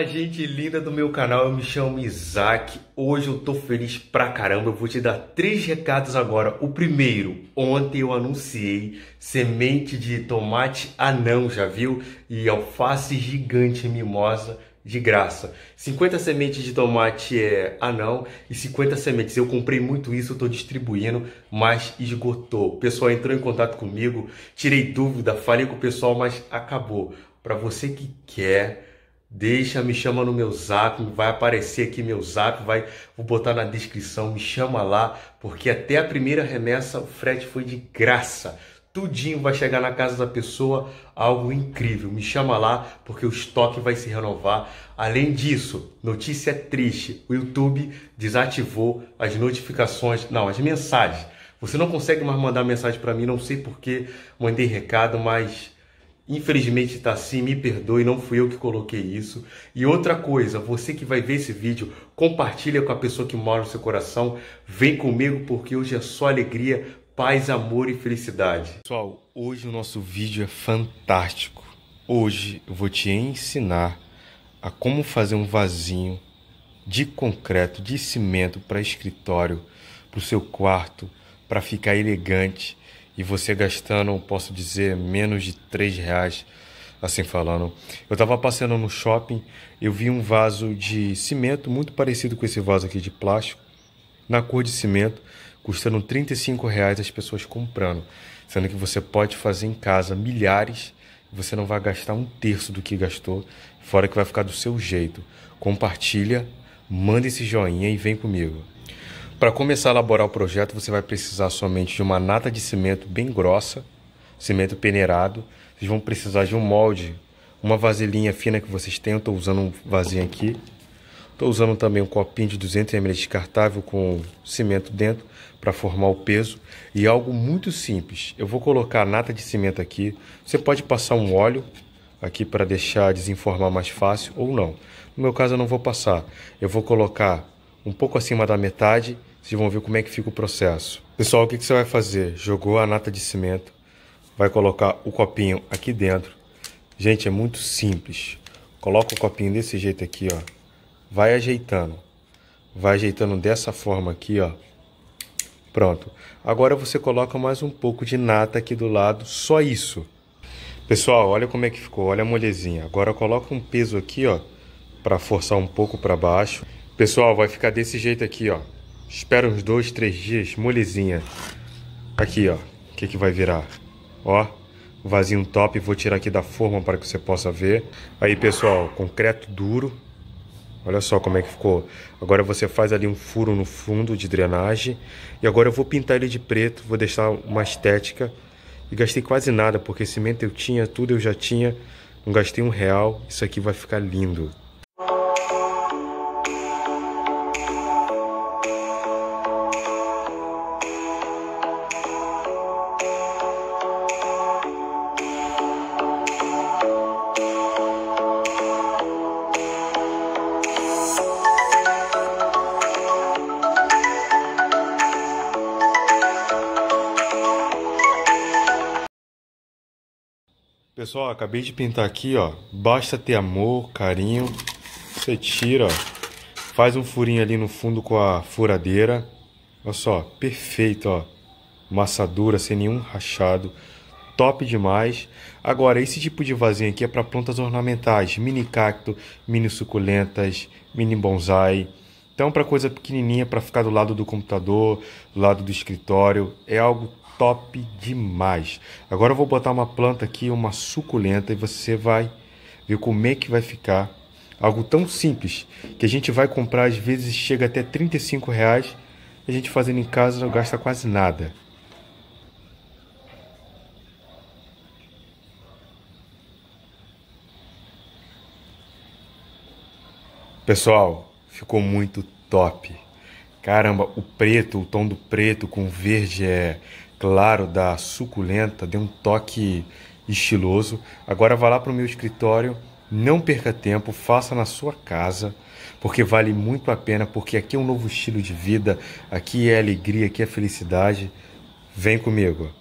Fala gente linda do meu canal, eu me chamo Isaac. Hoje eu tô feliz pra caramba. Eu vou te dar três recados agora. O primeiro, ontem eu anunciei semente de tomate anão, já viu? E alface gigante mimosa de graça. 50 sementes de tomate é anão e 50 sementes. Eu comprei muito isso, estou distribuindo, mas esgotou. O pessoal entrou em contato comigo, tirei dúvida, falei com o pessoal, mas acabou. Para você que quer Deixa, me chama no meu zap, vai aparecer aqui meu zap, vai, vou botar na descrição, me chama lá, porque até a primeira remessa o frete foi de graça. Tudinho vai chegar na casa da pessoa, algo incrível. Me chama lá, porque o estoque vai se renovar. Além disso, notícia triste: o YouTube desativou as notificações, não, as mensagens. Você não consegue mais mandar mensagem para mim, não sei porquê, mandei recado, mas Infelizmente está assim, me perdoe, não fui eu que coloquei isso. E outra coisa, você que vai ver esse vídeo, compartilha com a pessoa que mora no seu coração. Vem comigo porque hoje é só alegria, paz, amor e felicidade. Pessoal, hoje o nosso vídeo é fantástico. Hoje eu vou te ensinar a como fazer um vasinho de concreto, de cimento para escritório, para o seu quarto, para ficar elegante e você gastando, posso dizer, menos de 3 reais, assim falando. Eu estava passeando no shopping, eu vi um vaso de cimento muito parecido com esse vaso aqui de plástico, na cor de cimento, custando 35 reais as pessoas comprando, sendo que você pode fazer em casa milhares você não vai gastar um terço do que gastou, fora que vai ficar do seu jeito. Compartilha, manda esse joinha e vem comigo. Para começar a elaborar o projeto, você vai precisar somente de uma nata de cimento bem grossa, cimento peneirado. Vocês vão precisar de um molde, uma vasilhinha fina que vocês têm. Eu estou usando um vasinho aqui. Estou usando também um copinho de 200 ml descartável com cimento dentro para formar o peso. E algo muito simples. Eu vou colocar a nata de cimento aqui. Você pode passar um óleo aqui para deixar desenformar mais fácil ou não. No meu caso eu não vou passar. Eu vou colocar um pouco acima da metade vocês vão ver como é que fica o processo. Pessoal, o que, você vai fazer? Jogou a nata de cimento, vai colocar o copinho aqui dentro. Gente, é muito simples. Coloca o copinho desse jeito aqui, ó. Vai ajeitando. Vai ajeitando dessa forma aqui, ó. Pronto. Agora você coloca mais um pouco de nata aqui do lado, só isso. Pessoal, olha como é que ficou, olha a molezinha. Agora coloca um peso aqui, ó, para forçar um pouco para baixo. Pessoal, vai ficar desse jeito aqui, ó. Espera uns dois, três dias, molezinha. Aqui, ó. O que, que vai virar? Ó, vasinho top. Vou tirar aqui da forma para que você possa ver. Aí, pessoal, concreto duro. Olha só como é que ficou. Agora você faz ali um furo no fundo de drenagem. E agora eu vou pintar ele de preto. Vou deixar uma estética. E gastei quase nada, porque cimento eu tinha, tudo eu já tinha. Não gastei um real. Isso aqui vai ficar lindo. Pessoal, acabei de pintar aqui, ó. Basta ter amor, carinho. Você tira, ó. Faz um furinho ali no fundo com a furadeira. Olha só, perfeito, ó. Massa dura, sem nenhum rachado. Top demais. Agora, esse tipo de vasinho aqui é para plantas ornamentais. Mini cacto, mini suculentas, mini bonsai. Então, para coisa pequenininha, para ficar do lado do computador, do lado do escritório. É algo top demais. Agora eu vou botar uma planta aqui, uma suculenta, e você vai ver como é que vai ficar. Algo tão simples que a gente vai comprar, às vezes chega até 35 reais. A gente fazendo em casa não gasta quase nada. Pessoal, ficou muito top. Caramba, o preto, o tom do preto com verde é claro, da suculenta, dê um toque estiloso. Agora vá lá para o meu escritório, não perca tempo, faça na sua casa, porque vale muito a pena, porque aqui é um novo estilo de vida, aqui é alegria, aqui é felicidade. Vem comigo.